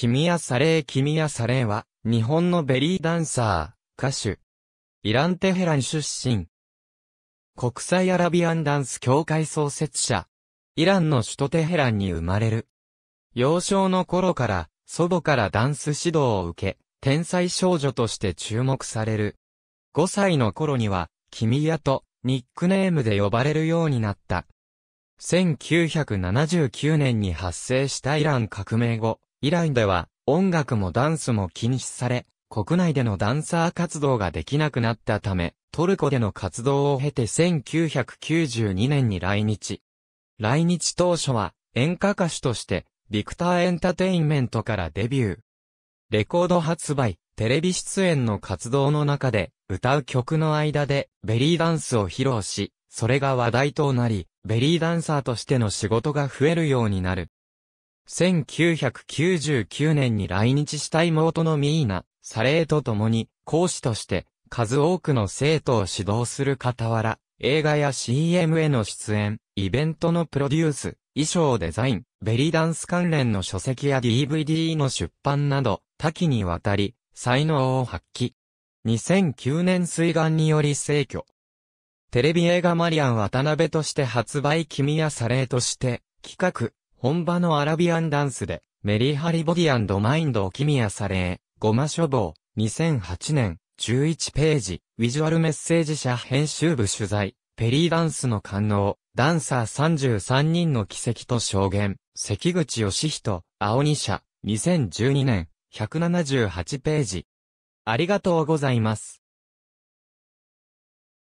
君やサレー君やサレーは、日本のベリーダンサー、歌手。イラン・テヘラン出身。国際アラビアンダンス協会創設者。イランの首都テヘランに生まれる。幼少の頃から、祖母からダンス指導を受け、天才少女として注目される。5歳の頃には、君やと、ニックネームで呼ばれるようになった。1979年に発生したイラン革命後、イランでは、音楽もダンスも禁止され、国内でのダンサー活動ができなくなったため、トルコでの活動を経て1992年に来日。来日当初は演歌歌手としてビクターエンタテインメントからデビュー。レコード発売、テレビ出演の活動の中で歌う曲の間でベリーダンスを披露し、それが話題となり、ベリーダンサーとしての仕事が増えるようになる。1999年に来日した妹のミーナ、サレーと共に、講師として、数多くの生徒を指導する傍ら、映画や CM への出演、イベントのプロデュース、衣装デザイン、ベリーダンス関連の書籍や DVD の出版など、多岐にわたり、才能を発揮。2009年水眼により成去。テレビ映画マリアン渡辺として発売君やサレーとして、企画、本場のアラビアンダンスで、メリハリボディマインドをキミヤされ、ゴマ書房、2008年、11ページ、ビジュアルメッセージ社編集部取材、ペリーダンスの官能、ダンサー33人の奇跡と証言、関口義人、青二社、2012年、178ページ。ありがとうございます。